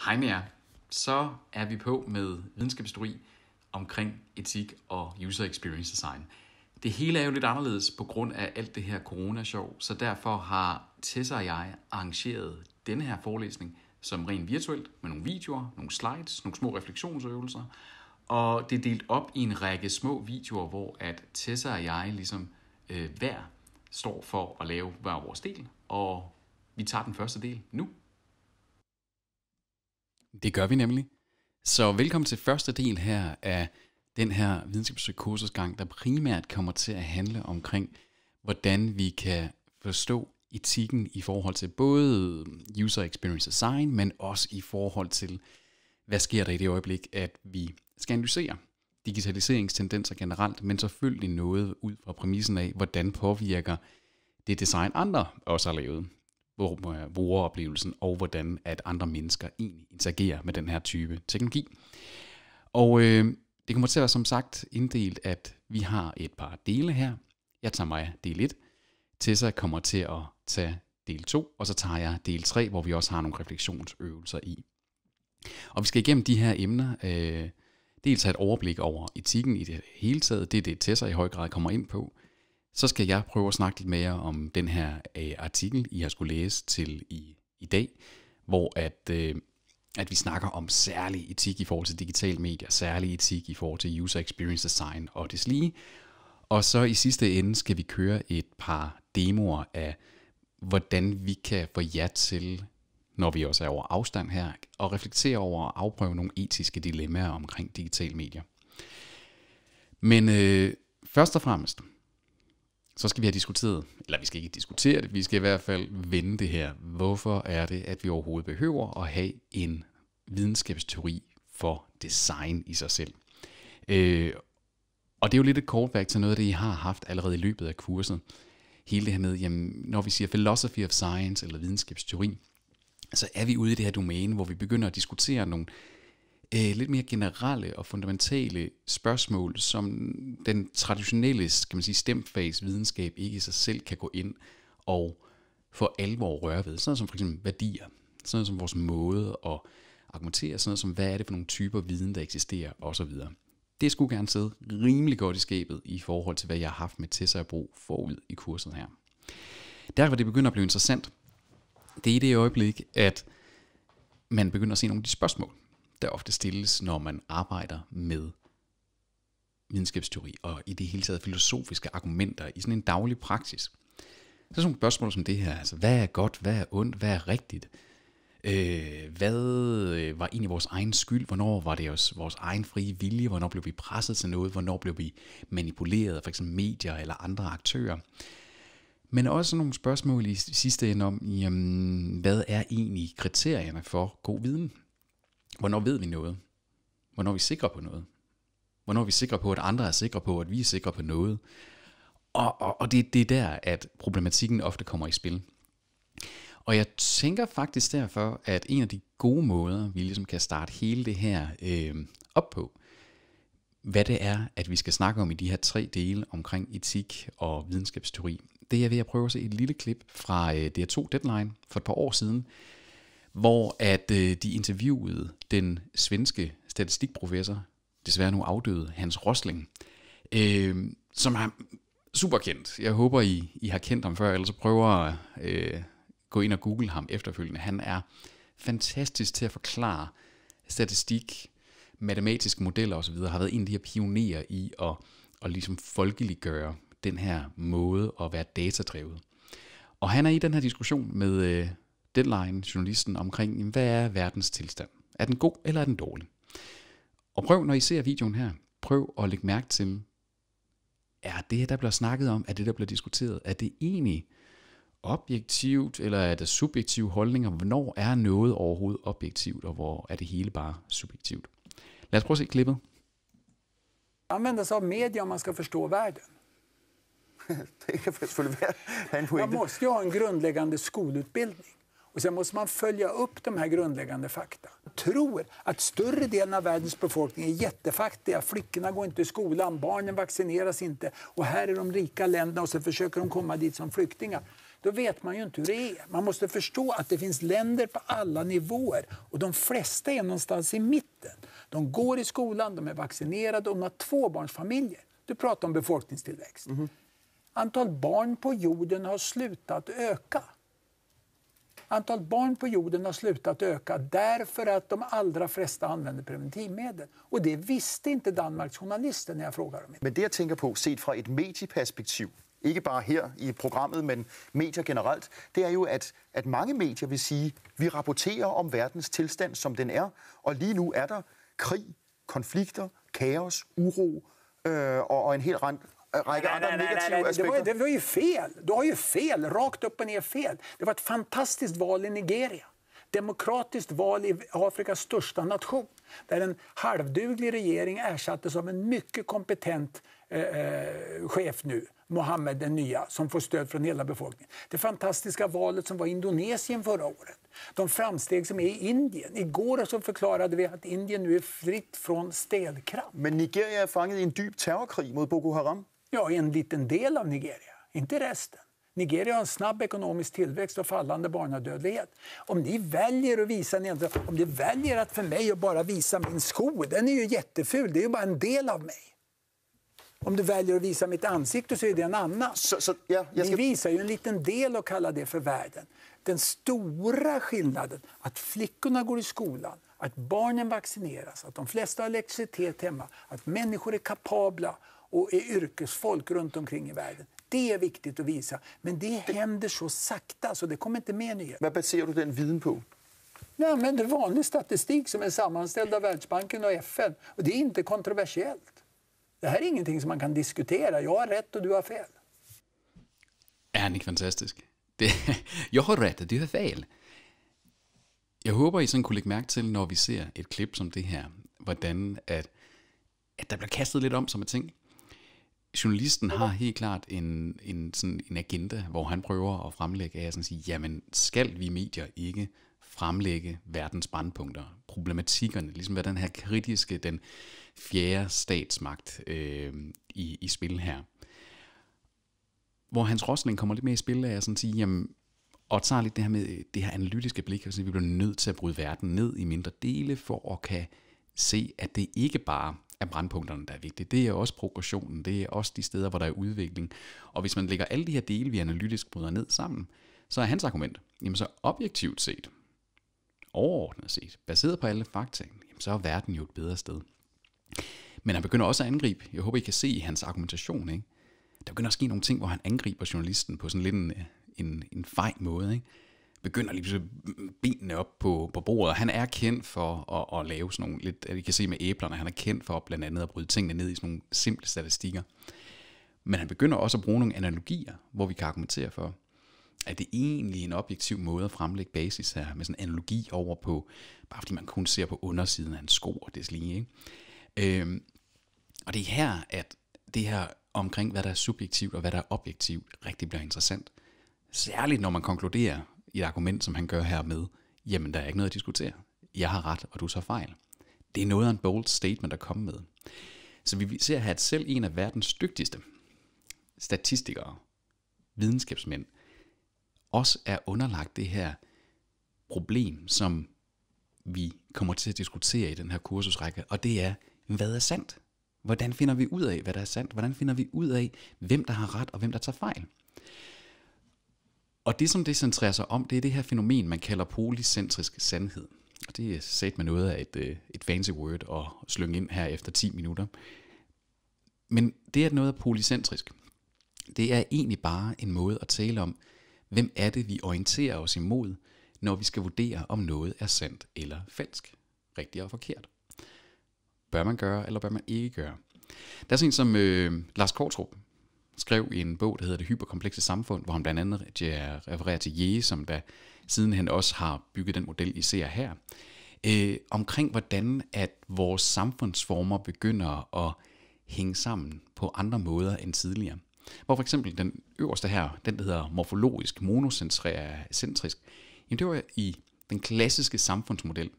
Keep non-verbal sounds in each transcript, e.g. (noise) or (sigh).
Hej med jer. Så er vi på med videnskabsteori omkring etik og user experience design. Det hele er jo lidt anderledes på grund af alt det her show, så derfor har Tessa og jeg arrangeret denne her forelæsning som rent virtuelt med nogle videoer, nogle slides, nogle små refleksionsøvelser. Og det er delt op i en række små videoer, hvor at Tessa og jeg ligesom øh, hver står for at lave hver vores del, og vi tager den første del nu. Det gør vi nemlig. Så velkommen til første del her af den her videnskabspsykosisgang, der primært kommer til at handle omkring, hvordan vi kan forstå etikken i forhold til både user experience design, men også i forhold til, hvad sker der i det øjeblik, at vi skal analysere digitaliseringstendenser generelt, men selvfølgelig noget ud fra præmissen af, hvordan påvirker det design andre også har lavet brugeroplevelsen, og hvordan at andre mennesker egentlig interagerer med den her type teknologi. Og øh, det kommer til at være som sagt inddelt, at vi har et par dele her. Jeg tager mig del 1. Tessa kommer til at tage del 2, og så tager jeg del 3, hvor vi også har nogle refleksionsøvelser i. Og vi skal igennem de her emner, øh, dels have et overblik over etikken i det hele taget, det er det Tessa i høj grad kommer ind på, så skal jeg prøve at snakke lidt mere om den her øh, artikel, I har skulle læse til i, i dag, hvor at, øh, at vi snakker om særlig etik i forhold til digital medier, særlig etik i forhold til user experience design og lige. Og så i sidste ende skal vi køre et par demoer af, hvordan vi kan få jer til, når vi også er over afstand her, og reflektere over og afprøve nogle etiske dilemmaer omkring digital medier. Men øh, først og fremmest, så skal vi have diskuteret, eller vi skal ikke diskutere det, vi skal i hvert fald vende det her. Hvorfor er det, at vi overhovedet behøver at have en videnskabsteori for design i sig selv? Øh, og det er jo lidt et callback til noget af det, I har haft allerede i løbet af kurset. Hele det her med, jamen, når vi siger philosophy of science eller videnskabsteori, så er vi ude i det her domæne, hvor vi begynder at diskutere nogle øh, lidt mere generelle og fundamentale spørgsmål, som den traditionelle kan man sige, stemfase videnskab ikke i sig selv kan gå ind og få alvor røre ved. Sådan som for eksempel værdier, sådan som vores måde at argumentere, sådan som hvad er det for nogle typer viden, der eksisterer osv. Det skulle gerne sidde rimelig godt i skabet i forhold til, hvad jeg har haft med Tessa at brug forud i kurset her. Der hvor det begynder at blive interessant, det er i det øjeblik, at man begynder at se nogle af de spørgsmål, der ofte stilles, når man arbejder med videnskabsteori og i det hele taget filosofiske argumenter i sådan en daglig praksis. Så sådan nogle spørgsmål som det her, altså hvad er godt, hvad er ondt, hvad er rigtigt? Øh, hvad øh, var egentlig vores egen skyld? Hvornår var det også vores egen frie vilje? Hvornår blev vi presset til noget? Hvornår blev vi manipuleret af f.eks. medier eller andre aktører? Men også nogle spørgsmål i sidste ende om, jamen, hvad er egentlig kriterierne for god viden? Hvornår ved vi noget? Hvornår er vi sikre på noget? Hvornår er vi sikre på, at andre er sikre på, at vi er sikre på noget? Og, og, og det, det er der, at problematikken ofte kommer i spil. Og jeg tænker faktisk derfor, at en af de gode måder, vi ligesom kan starte hele det her øh, op på, hvad det er, at vi skal snakke om i de her tre dele omkring etik og videnskabsteori, det er ved at prøve at se et lille klip fra øh, DR2 Deadline for et par år siden, hvor at øh, de interviewede den svenske statistikprofessor, desværre nu afdøde, Hans Rosling, øh, som er super kendt. Jeg håber, I, I har kendt ham før, ellers så prøver at øh, gå ind og google ham efterfølgende. Han er fantastisk til at forklare statistik, matematiske modeller osv., har været en af de her pionerer i at, at ligesom folkeliggøre den her måde at være datadrevet. Og han er i den her diskussion med, øh, deadline, journalisten, omkring, hvad er verdens tilstand? Er den god, eller er den dårlig? Og prøv, når I ser videoen her, prøv at lægge mærke til, er det, der bliver snakket om, er det, der bliver diskuteret, er det egentlig objektivt, eller er det subjektive holdninger? Hvornår er noget overhovedet objektivt, og hvor er det hele bare subjektivt? Lad os prøve at se klippet. Använda sig av medier, om man skal forstå verden. (laughs) det skulle være en Man må jo have en grundlæggende skolutbildning. Och sen måste man följa upp de här grundläggande fakta. Jag tror att större delen av världens befolkning är jättefattiga. Flickorna går inte i skolan, barnen vaccineras inte. Och här är de rika länderna och så försöker de komma dit som flyktingar. Då vet man ju inte hur det är. Man måste förstå att det finns länder på alla nivåer och de flesta är någonstans i mitten. De går i skolan, de är vaccinerade och de har tvåbarnsfamiljer. Du pratar om befolkningstillväxt. Mm. Antal barn på jorden har slutat öka. Antalet barn på jorden har slutat öka därför att de allra flesta använder preventivmedel. Och det visste inte Danmarks journalister när jag frågade dem. Men det jag tänker på, sett från ett medieperspektiv, inte bara här i programmet, men medier generellt, det är ju att, att många medier vill sige, vi rapporterar om världens tillstånd som den är. Och lige nu är det krig, konflikter, kaos, uro och øh, en hel række andra nej, negativa nej, nej, aspekter. Det var, det var ju fel. Du har ju fel, rakt upp och ner fel. Det var ett fantastiskt val i Nigeria. Demokratiskt val i Afrikas största nation. Där en halvduglig regering ersattes av en mycket kompetent eh, eh, chef nu, Mohammed den nya, som får stöd från hela befolkningen. Det fantastiska valet som var i Indonesien förra året. De framsteg som är i Indien. Igår så förklarade vi att Indien nu är fritt från stelkramp. Men Nigeria är fångat i en djup terrorkrig mot Boko Haram. Ja, en liten del av Nigeria, inte resten. Nigeria har en snabb ekonomisk tillväxt och fallande barnadödlighet. Om ni väljer att visa en om ni väljer att för mig att bara visa min sko, den är ju jätteful, det är ju bara en del av mig. Om du väljer att visa mitt ansikte så är det en annan. Så, så, ja, ska... Ni visar ju en liten del och kallar det för världen. Den stora skillnaden, att flickorna går i skolan att barnen vaccineras, att de flesta har elektricitet hemma, att människor är kapabla och är yrkesfolk runt omkring i världen. Det är viktigt att visa, men det händer så sakta så det kommer inte med nyheter. Vad baserar du den viden på? men det är vanlig statistik som är sammanställd av Världsbanken och FN. Och det är inte kontroversiellt. Det här är ingenting som man kan diskutera. Jag har rätt och du har fel. Är ni fantastisk? Det, (laughs) jag har rätt och du har fel. Jeg håber, I sådan kunne lægge mærke til, når vi ser et klip som det her, hvordan at, at der bliver kastet lidt om som ting. Journalisten har helt klart en, en, sådan en agenda, hvor han prøver at fremlægge af at sige, jamen skal vi medier ikke fremlægge verdens brandpunkter, problematikkerne, ligesom hvad den her kritiske, den fjerde statsmagt øh, i, i spil her. Hvor Hans Rosling kommer lidt mere i spil af at sådan sige, jamen og tager lidt det her med øh, det her analytiske blik, at vi bliver nødt til at bryde verden ned i mindre dele, for at kan se, at det ikke bare er brandpunkterne, der er vigtige. Det er også progressionen, det er også de steder, hvor der er udvikling. Og hvis man lægger alle de her dele, vi analytisk bryder ned sammen, så er hans argument, jamen så objektivt set, overordnet set, baseret på alle fakta, jamen så er verden jo et bedre sted. Men han begynder også at angribe, jeg håber I kan se i hans argumentation, ikke? der begynder at ske nogle ting, hvor han angriber journalisten på sådan lidt en, øh, en, en fej måde. Ikke? Begynder lige pludselig benene op på, på bordet, han er kendt for at, at lave sådan nogle lidt, I kan se med æblerne, han er kendt for blandt andet at bryde tingene ned i sådan nogle simple statistikker. Men han begynder også at bruge nogle analogier, hvor vi kan argumentere for, at det egentlig en objektiv måde at fremlægge basis her, med sådan en analogi over på, bare fordi man kun ser på undersiden af en sko og det lige. Ikke? Øhm, og det er her, at det her omkring, hvad der er subjektivt og hvad der er objektivt, rigtig bliver interessant. Særligt når man konkluderer i et argument, som han gør her med, jamen der er ikke noget at diskutere. Jeg har ret, og du tager fejl. Det er noget af en bold statement at komme med. Så vi ser her, at selv en af verdens dygtigste statistikere, videnskabsmænd, også er underlagt det her problem, som vi kommer til at diskutere i den her kursusrække, og det er, hvad er sandt? Hvordan finder vi ud af, hvad der er sandt? Hvordan finder vi ud af, hvem der har ret og hvem der tager fejl? Og det, som det centrerer sig om, det er det her fænomen, man kalder polycentrisk sandhed. Og det er man noget af et, øh, et fancy word at slynge ind her efter 10 minutter. Men det, at noget er polycentrisk, det er egentlig bare en måde at tale om, hvem er det, vi orienterer os imod, når vi skal vurdere, om noget er sandt eller falsk, rigtigt og forkert. Bør man gøre, eller bør man ikke gøre? Der er sådan en som øh, Lars Kortrup, skrev i en bog, der hedder Det hyperkomplekse samfund, hvor han blandt andet refererer til Jæge, som der sidenhen også har bygget den model, I ser her, øh, omkring hvordan at vores samfundsformer begynder at hænge sammen på andre måder end tidligere. Hvor for eksempel den øverste her, den der hedder morfologisk monocentrisk, jamen det var i den klassiske samfundsmodel,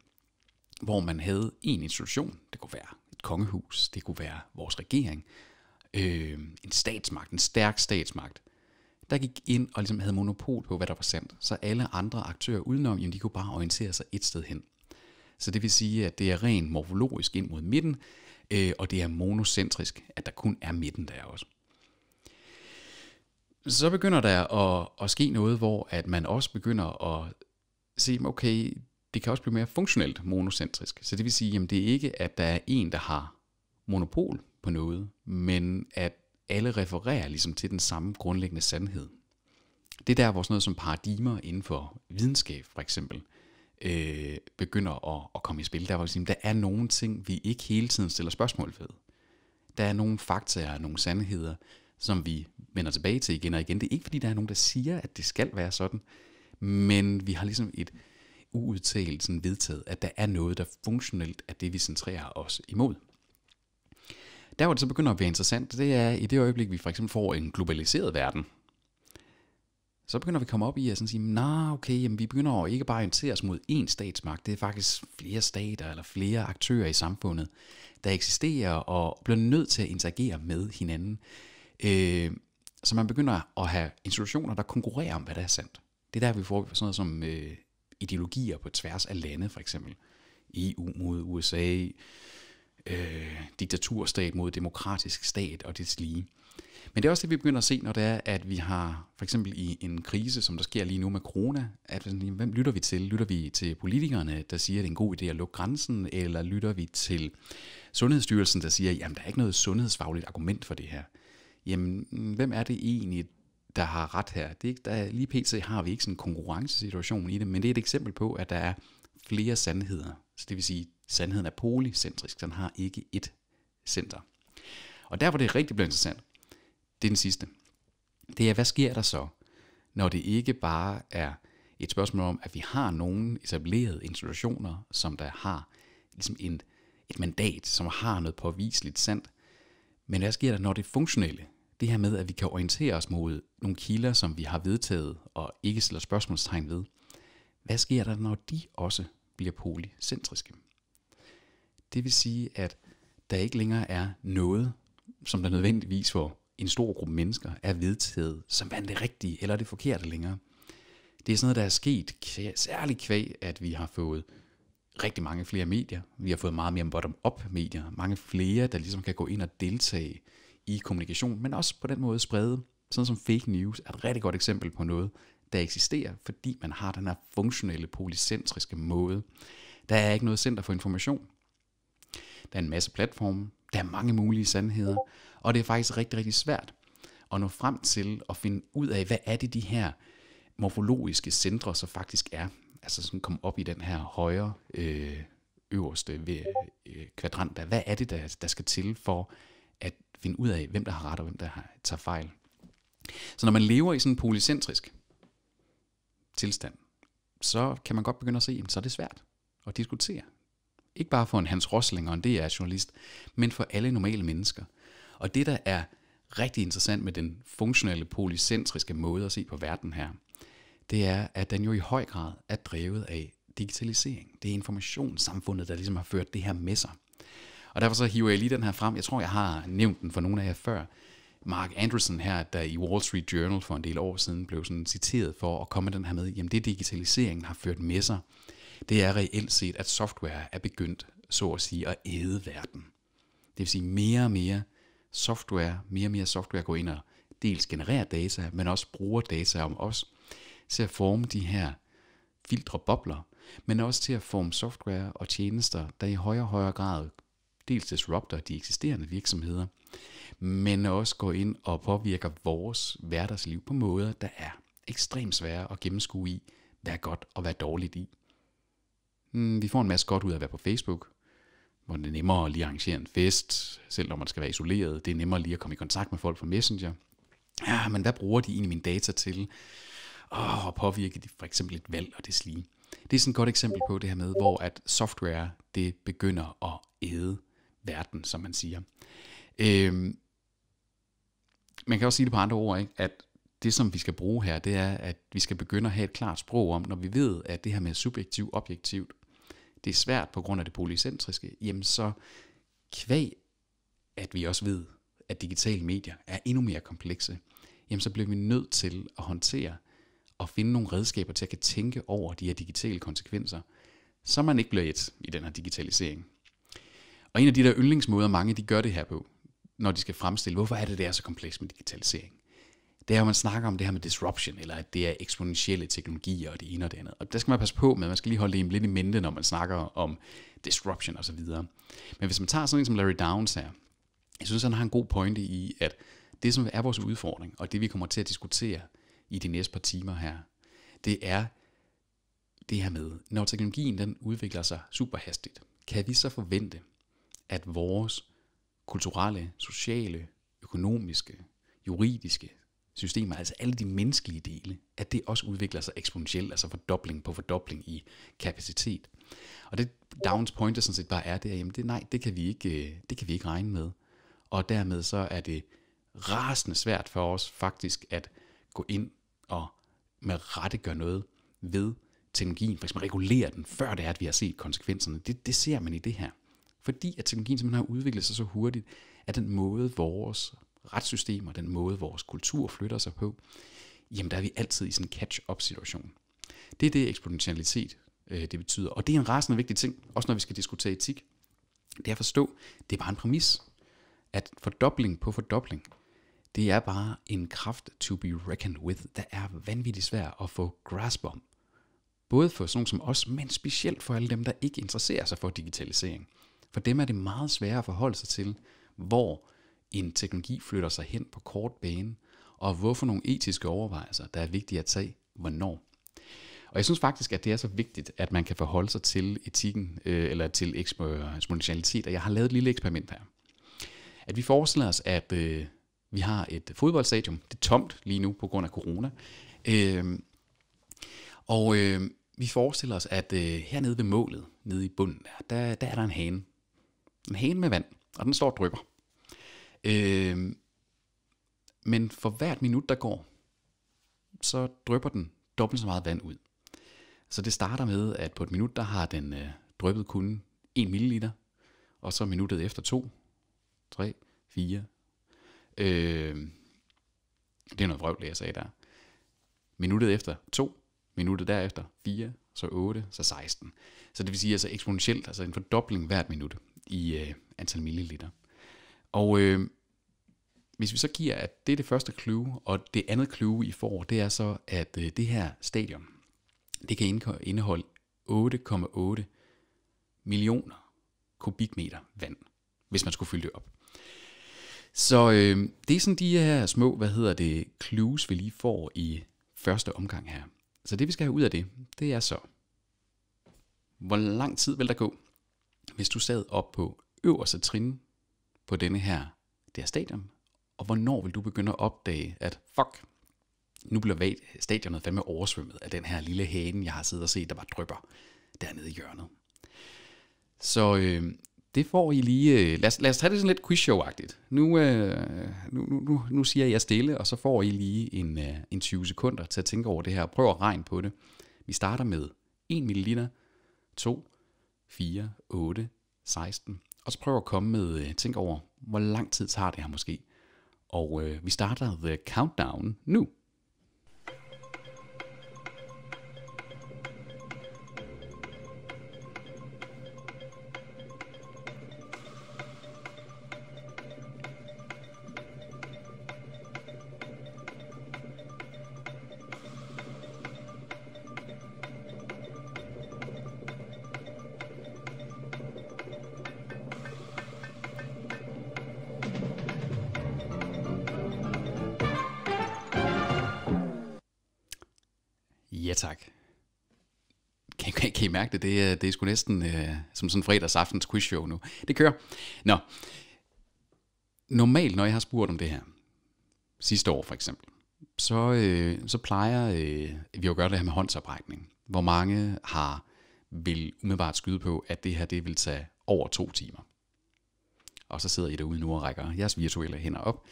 hvor man havde en institution, det kunne være et kongehus, det kunne være vores regering, øh, en statsmagt, en stærk statsmagt, der gik ind og ligesom havde monopol på, hvad der var sandt. Så alle andre aktører udenom, jamen de kunne bare orientere sig et sted hen. Så det vil sige, at det er rent morfologisk ind mod midten, øh, og det er monocentrisk, at der kun er midten der også. Så begynder der at, at ske noget, hvor at man også begynder at se, okay, det kan også blive mere funktionelt monocentrisk. Så det vil sige, at det er ikke, at der er en, der har monopol på noget, men at alle refererer ligesom til den samme grundlæggende sandhed. Det er der, hvor sådan noget som paradigmer inden for videnskab for eksempel, øh, begynder at, at komme i spil. Der, hvor ligesom, der er nogle ting, vi ikke hele tiden stiller spørgsmål ved. Der er nogle fakta og nogle sandheder, som vi vender tilbage til igen og igen. Det er ikke, fordi der er nogen, der siger, at det skal være sådan, men vi har ligesom et uudtalt sådan vedtaget, at der er noget, der funktionelt er det, vi centrerer os imod. Der hvor det så begynder at blive interessant, det er i det øjeblik, vi for eksempel får en globaliseret verden. Så begynder vi at komme op i at sådan sige, nah, okay, jamen, vi begynder at ikke bare orientere os mod én statsmagt, det er faktisk flere stater eller flere aktører i samfundet, der eksisterer og bliver nødt til at interagere med hinanden. Øh, så man begynder at have institutioner, der konkurrerer om, hvad der er sandt. Det er der, vi får sådan noget som øh, ideologier på tværs af lande, for eksempel. EU mod USA, øh, diktaturstat mod demokratisk stat og det lige. Men det er også det, vi begynder at se, når det er, at vi har for eksempel i en krise, som der sker lige nu med corona, at hvem lytter vi til? Lytter vi til politikerne, der siger, at det er en god idé at lukke grænsen, eller lytter vi til Sundhedsstyrelsen, der siger, jamen der er ikke noget sundhedsfagligt argument for det her? Jamen, hvem er det egentlig, der har ret her? Det er, der, lige pt. har vi ikke sådan en konkurrencesituation i det, men det er et eksempel på, at der er flere sandheder. Så det vil sige, Sandheden er polycentrisk, den har ikke et center. Og der, hvor det rigtig bliver interessant, det er den sidste. Det er, hvad sker der så, når det ikke bare er et spørgsmål om, at vi har nogle etablerede institutioner, som der har ligesom en, et mandat, som har noget påviseligt sandt. Men hvad sker der, når det funktionelle, det her med, at vi kan orientere os mod nogle kilder, som vi har vedtaget og ikke stiller spørgsmålstegn ved, hvad sker der, når de også bliver polycentriske? Det vil sige, at der ikke længere er noget, som der nødvendigvis for en stor gruppe mennesker er vedtaget som er det rigtige eller det forkerte længere. Det er sådan noget, der er sket særligt kvæg, at vi har fået rigtig mange flere medier. Vi har fået meget mere bottom-up medier. Mange flere, der ligesom kan gå ind og deltage i kommunikation, men også på den måde sprede. Sådan som fake news er et rigtig godt eksempel på noget, der eksisterer, fordi man har den her funktionelle, policentriske måde. Der er ikke noget center for information. Der er en masse platforme, der er mange mulige sandheder, og det er faktisk rigtig, rigtig svært at nå frem til at finde ud af, hvad er det de her morfologiske centre så faktisk er. Altså sådan komme op i den her højre øh, øverste ved, øh, kvadrant der. Hvad er det, der, der skal til for at finde ud af, hvem der har ret og hvem der har, tager fejl? Så når man lever i sådan en polycentrisk tilstand, så kan man godt begynde at se, at så er det svært at diskutere. Ikke bare for en Hans Rosling og en DR-journalist, men for alle normale mennesker. Og det, der er rigtig interessant med den funktionelle, polycentriske måde at se på verden her, det er, at den jo i høj grad er drevet af digitalisering. Det er informationssamfundet, der ligesom har ført det her med sig. Og derfor så hiver jeg lige den her frem. Jeg tror, jeg har nævnt den for nogle af jer før. Mark Anderson her, der i Wall Street Journal for en del år siden blev sådan citeret for at komme den her med, jamen det digitaliseringen har ført med sig, det er reelt set, at software er begyndt, så at sige, at æde verden. Det vil sige mere og mere software, mere og mere software går ind og dels genererer data, men også bruger data om os til at forme de her filtre bobler, men også til at forme software og tjenester, der i højere og højere grad dels disrupter de eksisterende virksomheder, men også går ind og påvirker vores hverdagsliv på måder, der er ekstremt svære at gennemskue i, hvad er godt og hvad er dårligt i mm, vi får en masse godt ud af at være på Facebook, hvor det er nemmere lige at arrangere en fest, selv når man skal være isoleret. Det er nemmere lige at komme i kontakt med folk fra Messenger. Ja, men hvad bruger de egentlig mine data til? Åh, oh, påvirker de for eksempel et valg og det lige? Det er sådan et godt eksempel på det her med, hvor at software, det begynder at æde verden, som man siger. Øhm, man kan også sige det på andre ord, ikke? at det som vi skal bruge her, det er, at vi skal begynde at have et klart sprog om, når vi ved, at det her med subjektiv, objektivt det er svært på grund af det polycentriske, jamen så kvæg, at vi også ved, at digitale medier er endnu mere komplekse, jamen så bliver vi nødt til at håndtere og finde nogle redskaber til at kan tænke over de her digitale konsekvenser, så man ikke bliver et i den her digitalisering. Og en af de der yndlingsmåder, mange de gør det her på, når de skal fremstille, hvorfor er det, det er så komplekst med digitalisering? det er at man snakker om det her med disruption, eller at det er eksponentielle teknologier og det ene og det andet. Og der skal man passe på med, man skal lige holde det lidt i mente, når man snakker om disruption osv. Men hvis man tager sådan en som Larry Downs her, jeg synes, han har en god pointe i, at det, som er vores udfordring, og det, vi kommer til at diskutere i de næste par timer her, det er det her med, når teknologien den udvikler sig super hastigt, kan vi så forvente, at vores kulturelle, sociale, økonomiske, juridiske, systemer, altså alle de menneskelige dele, at det også udvikler sig eksponentielt, altså fordobling på fordobling i kapacitet. Og det Downs pointer sådan set bare er, det er, jamen det, nej, det kan, vi ikke, øh, det kan vi ikke regne med. Og dermed så er det rasende svært for os faktisk at gå ind og med rette gøre noget ved teknologien, for eksempel regulere den, før det er, at vi har set konsekvenserne. Det, det ser man i det her. Fordi at teknologien simpelthen har udviklet sig så hurtigt, at den måde vores retssystem og den måde, vores kultur flytter sig på, jamen der er vi altid i sådan en catch-up-situation. Det er det eksponentialitet, øh, det betyder. Og det er en rasende vigtig ting, også når vi skal diskutere etik. Det er at forstå, det er bare en præmis, at fordobling på fordobling, det er bare en kraft to be reckoned with, der er vanvittigt svær at få grasp om. Både for sådan som os, men specielt for alle dem, der ikke interesserer sig for digitalisering. For dem er det meget sværere at forholde sig til, hvor en teknologi flytter sig hen på kort bane, og hvorfor nogle etiske overvejelser, der er vigtige at tage, hvornår. Og jeg synes faktisk, at det er så vigtigt, at man kan forholde sig til etikken, øh, eller til eksponentialitet, og jeg har lavet et lille eksperiment her. At vi forestiller os, at øh, vi har et fodboldstadion, det er tomt lige nu på grund af corona, øh, og øh, vi forestiller os, at øh, hernede ved målet, nede i bunden, der, der, der er der en hane. En hane med vand, og den står og drypper. Øh, men for hvert minut, der går, så drypper den dobbelt så meget vand ud. Så det starter med, at på et minut, der har den øh, dryppet kun 1 ml, og så minuttet efter 2, 3, 4. Øh, det er noget vrøvl, jeg sagde der. Minuttet efter 2, minuttet derefter 4, så 8, så 16. Så det vil sige altså eksponentielt, altså en fordobling hvert minut i øh, antal milliliter. Og øh, hvis vi så giver, at det er det første clue, og det andet clue, I får, det er så, at øh, det her stadion, det kan indeholde 8,8 millioner kubikmeter vand, hvis man skulle fylde det op. Så øh, det er sådan de her små, hvad hedder det, clues, vi lige får i første omgang her. Så det vi skal have ud af det, det er så, hvor lang tid vil der gå, hvis du sad op på øverste trin på denne her, det her stadion? Og hvornår vil du begynde at opdage, at fuck, nu bliver stadionet fandme oversvømmet af den her lille hane, jeg har siddet og set, der bare drypper dernede i hjørnet. Så øh, det får I lige... Øh, lad, os, lad os tage det sådan lidt quizshow-agtigt. Nu, øh, nu, nu, nu siger jeg stille, og så får I lige en, øh, en 20 sekunder til at tænke over det her. Prøv at regne på det. Vi starter med 1 ml, 2, 4, 8, 16, og så prøv at komme med, øh, tænk over, hvor lang tid tager det her måske. Og øh, vi starter The Countdown nu. kan I mærke det? Det er, det er sgu næsten øh, som sådan fredagsaftens quizshow nu. Det kører. Nå, normalt når jeg har spurgt om det her, sidste år for eksempel, så, øh, så plejer øh, vi jo at gøre det her med håndsoprækning. Hvor mange har vil umiddelbart skyde på, at det her det vil tage over to timer. Og så sidder I derude nu og rækker jeres virtuelle hænder op.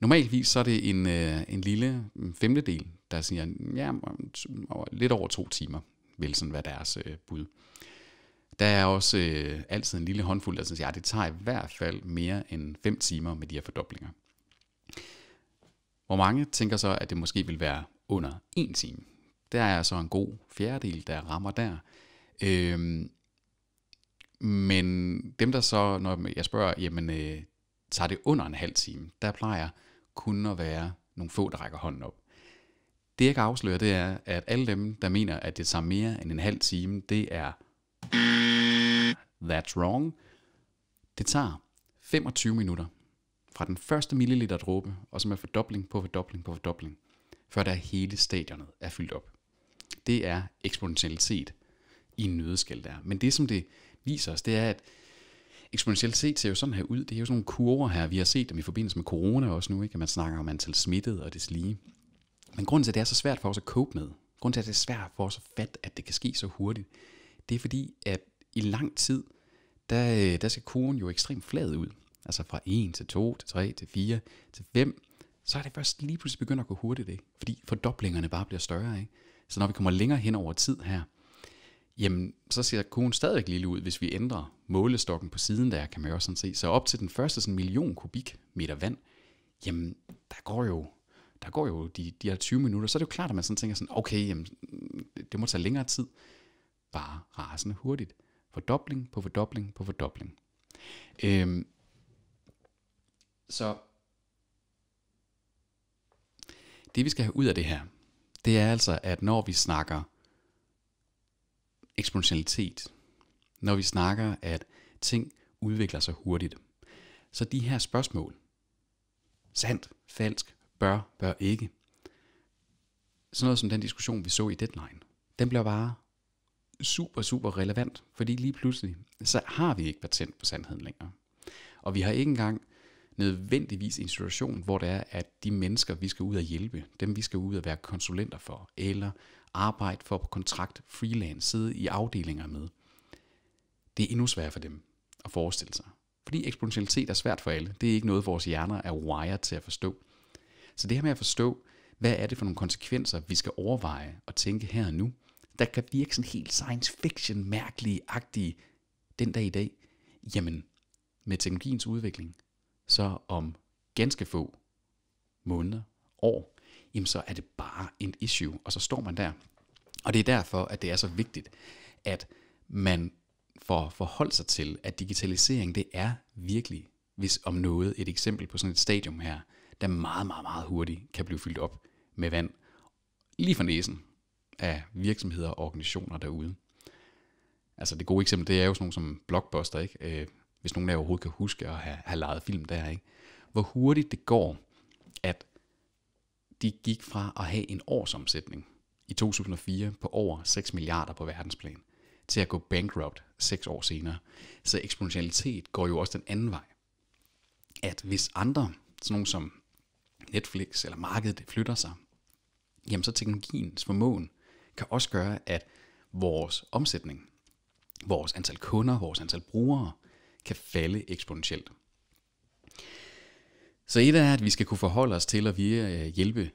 Normalt så er det en, øh, en lille femtedel, der siger ja, lidt over to timer vil sådan være deres øh, bud. Der er også øh, altid en lille håndfuld, der synes, ja, det tager i hvert fald mere end 5 timer med de her fordoblinger. Hvor mange tænker så, at det måske vil være under 1 time. Der er så en god fjerdedel, der rammer der. Øhm, men dem, der så, når jeg spørger, jamen, øh, tager det under en halv time, der plejer kun at være nogle få, der rækker hånden op. Det jeg kan afsløre, det er, at alle dem, der mener, at det tager mere end en halv time, det er... That's wrong. Det tager 25 minutter fra den første milliliter dråbe, og som er fordobling på fordobling på fordobling, før der hele stadionet er fyldt op. Det er eksponentialitet i en nødeskal der. Men det, som det viser os, det er, at eksponentialitet ser jo sådan her ud. Det er jo sådan nogle kurver her. Vi har set dem i forbindelse med corona også nu, ikke? at man snakker om antal smittede og det lige men grunden til, at det er så svært for os at cope med, grunden til, at det er svært for os at fatte, at det kan ske så hurtigt, det er fordi, at i lang tid, der, øh, der skal kurven jo ekstremt flad ud. Altså fra 1 til 2, til 3, til 4, til 5, så er det først lige pludselig begynder at gå hurtigt, ikke? fordi fordoblingerne bare bliver større. Ikke? Så når vi kommer længere hen over tid her, jamen, så ser kurven stadigvæk lille ud, hvis vi ændrer målestokken på siden der, kan man jo også sådan se. Så op til den første sådan million kubikmeter vand, jamen, der går jo der går jo de, de her 20 minutter, så er det jo klart, at man sådan tænker sådan, okay, jamen, det må tage længere tid, bare rasende hurtigt. Fordobling på fordobling på fordobling. Øhm, så det vi skal have ud af det her, det er altså, at når vi snakker eksponentialitet, når vi snakker, at ting udvikler sig hurtigt, så de her spørgsmål, sandt, falsk, bør, bør ikke. Sådan noget som den diskussion, vi så i Deadline, den bliver bare super, super relevant, fordi lige pludselig, så har vi ikke patent på sandheden længere. Og vi har ikke engang nødvendigvis en situation, hvor det er, at de mennesker, vi skal ud og hjælpe, dem vi skal ud og være konsulenter for, eller arbejde for på kontrakt freelance, sidde i afdelinger med, det er endnu sværere for dem at forestille sig. Fordi eksponentialitet er svært for alle. Det er ikke noget, vores hjerner er wired til at forstå. Så det her med at forstå, hvad er det for nogle konsekvenser, vi skal overveje og tænke her og nu, der kan virke sådan helt science fiction mærkelige agtige den dag i dag, jamen med teknologiens udvikling, så om ganske få måneder, år, jamen så er det bare en issue, og så står man der. Og det er derfor, at det er så vigtigt, at man får forholdt sig til, at digitalisering, det er virkelig, hvis om noget, et eksempel på sådan et stadium her, der meget, meget, meget hurtigt kan blive fyldt op med vand lige for næsen af virksomheder og organisationer derude. Altså det gode eksempel, det er jo sådan nogle som Blockbuster, ikke? Øh, hvis nogen af jer overhovedet kan huske at have, have lejet film der, ikke? hvor hurtigt det går, at de gik fra at have en årsomsætning i 2004 på over 6 milliarder på verdensplan, til at gå bankrupt 6 år senere. Så eksponentialitet går jo også den anden vej. At hvis andre, sådan nogle som Netflix eller markedet det flytter sig, jamen så teknologiens formåen kan også gøre, at vores omsætning, vores antal kunder, vores antal brugere, kan falde eksponentielt. Så et er, at vi skal kunne forholde os til at vi øh, hjælpe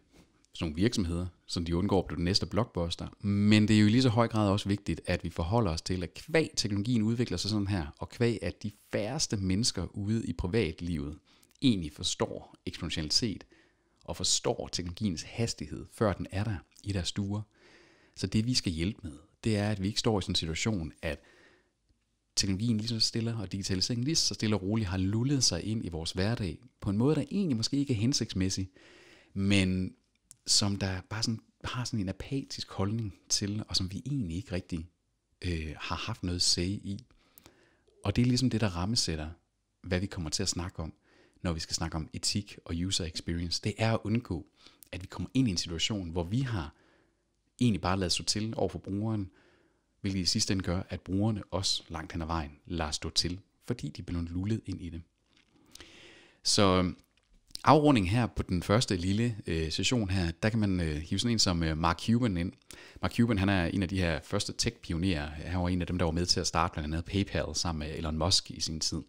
sådan nogle virksomheder, som de undgår at blive den næste blockbuster. Men det er jo i lige så høj grad også vigtigt, at vi forholder os til, at kvæg teknologien udvikler sig sådan her, og kvæg at de færreste mennesker ude i privatlivet egentlig forstår eksponentialitet, og forstår teknologiens hastighed, før den er der i deres stuer. Så det vi skal hjælpe med, det er, at vi ikke står i sådan en situation, at teknologien lige så stille og digitaliseringen lige så stille og roligt har lullet sig ind i vores hverdag på en måde, der egentlig måske ikke er hensigtsmæssig, men som der bare sådan, har sådan en apatisk holdning til, og som vi egentlig ikke rigtig øh, har haft noget sige i. Og det er ligesom det, der rammesætter, hvad vi kommer til at snakke om når vi skal snakke om etik og user experience, det er at undgå, at vi kommer ind i en situation, hvor vi har egentlig bare ladet stå til over for brugeren, hvilket i sidste ende gør, at brugerne også langt hen ad vejen lader stå til, fordi de bliver lullet ind i det. Så afrunding her på den første lille øh, session her, der kan man øh, hive sådan en som øh, Mark Cuban ind. Mark Cuban han er en af de her første tech-pionerer. Han var en af dem, der var med til at starte blandt andet PayPal sammen med Elon Musk i sin tid.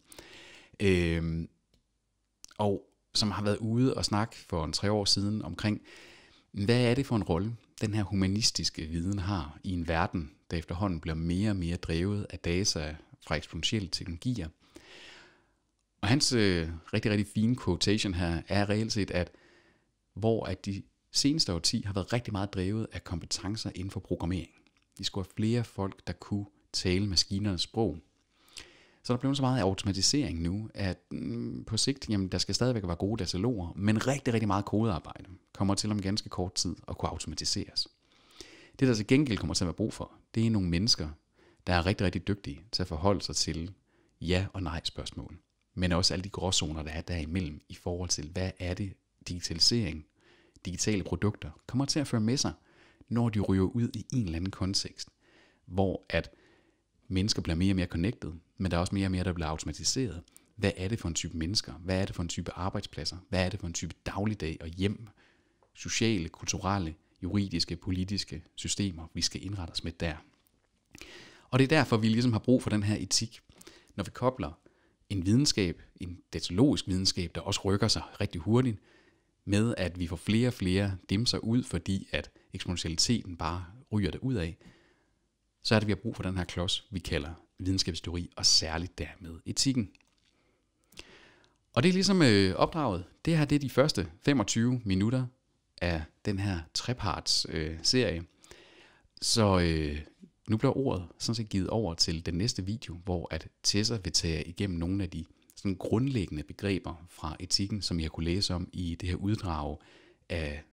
Øh, og som har været ude og snakke for en tre år siden omkring, hvad er det for en rolle, den her humanistiske viden har i en verden, der efterhånden bliver mere og mere drevet af data fra eksponentielle teknologier. Og hans øh, rigtig, rigtig fine quotation her er reelt set, at hvor at de seneste årti har været rigtig meget drevet af kompetencer inden for programmering. De skulle have flere folk, der kunne tale maskinernes sprog, så der bliver så meget automatisering nu, at mm, på sigt, jamen, der skal stadigvæk være gode dataloger, men rigtig, rigtig meget kodearbejde kommer til om ganske kort tid at kunne automatiseres. Det, der til gengæld kommer til at være brug for, det er nogle mennesker, der er rigtig, rigtig dygtige til at forholde sig til ja- og nej-spørgsmål. Men også alle de gråzoner, der er derimellem i forhold til, hvad er det digitalisering, digitale produkter, kommer til at føre med sig, når de ryger ud i en eller anden kontekst, hvor at mennesker bliver mere og mere connected, men der er også mere og mere, der bliver automatiseret. Hvad er det for en type mennesker? Hvad er det for en type arbejdspladser? Hvad er det for en type dagligdag og hjem? Sociale, kulturelle, juridiske, politiske systemer, vi skal indrette os med der. Og det er derfor, vi ligesom har brug for den her etik. Når vi kobler en videnskab, en datalogisk videnskab, der også rykker sig rigtig hurtigt, med at vi får flere og flere dimser ud, fordi at eksponentialiteten bare ryger det ud af, så er det, vi har brug for den her klods, vi kalder videnskabsteori, og særligt dermed etikken. Og det er ligesom øh, opdraget. Det her det er de første 25 minutter af den her treparts øh, serie. Så øh, nu bliver ordet sådan set givet over til den næste video, hvor at Tessa vil tage igennem nogle af de sådan grundlæggende begreber fra etikken, som jeg kunne læse om i det her uddrag af